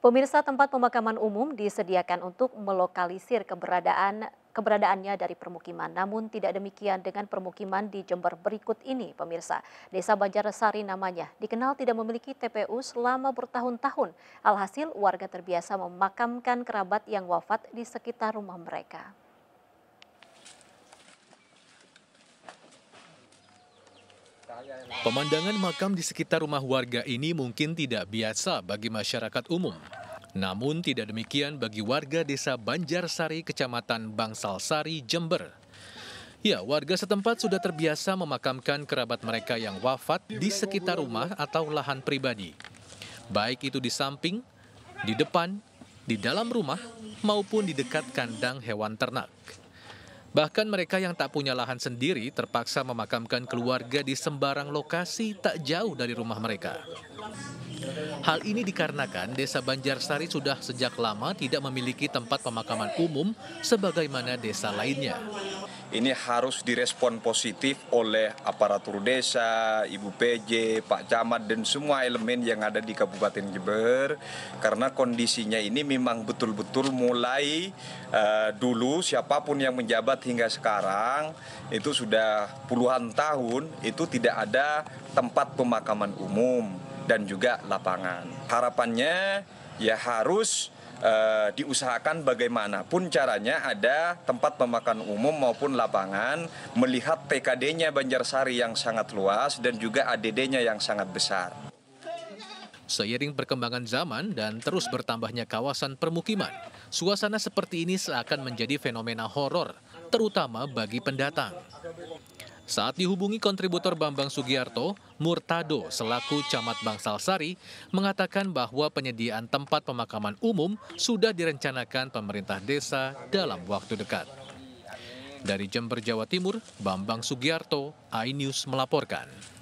Pemirsa tempat pemakaman umum disediakan untuk melokalisir keberadaan keberadaannya dari permukiman. Namun tidak demikian dengan permukiman di Jember berikut ini, pemirsa. Desa Banjarsari namanya dikenal tidak memiliki TPU selama bertahun-tahun. Alhasil warga terbiasa memakamkan kerabat yang wafat di sekitar rumah mereka. Pemandangan makam di sekitar rumah warga ini mungkin tidak biasa bagi masyarakat umum. Namun tidak demikian bagi warga desa Banjarsari, kecamatan Bangsal Sari Jember. Ya, warga setempat sudah terbiasa memakamkan kerabat mereka yang wafat di sekitar rumah atau lahan pribadi. Baik itu di samping, di depan, di dalam rumah, maupun di dekat kandang hewan ternak. Bahkan mereka yang tak punya lahan sendiri terpaksa memakamkan keluarga di sembarang lokasi tak jauh dari rumah mereka. Hal ini dikarenakan desa Banjarsari sudah sejak lama tidak memiliki tempat pemakaman umum sebagaimana desa lainnya. Ini harus direspon positif oleh aparatur desa, Ibu PJ, Pak Camat, dan semua elemen yang ada di Kabupaten Jember. Karena kondisinya ini memang betul-betul mulai uh, dulu siapapun yang menjabat hingga sekarang itu sudah puluhan tahun itu tidak ada tempat pemakaman umum dan juga lapangan. Harapannya ya harus e, diusahakan bagaimanapun caranya ada tempat pemakaman umum maupun lapangan melihat PKD-nya Banjarsari yang sangat luas dan juga ADD-nya yang sangat besar. Seiring perkembangan zaman dan terus bertambahnya kawasan permukiman, suasana seperti ini seakan menjadi fenomena horor terutama bagi pendatang. Saat dihubungi kontributor Bambang Sugiarto, Murtado selaku Camat Bangsal Sari mengatakan bahwa penyediaan tempat pemakaman umum sudah direncanakan pemerintah desa dalam waktu dekat. Dari Jember, Jawa Timur, Bambang Sugiarto, iNews melaporkan.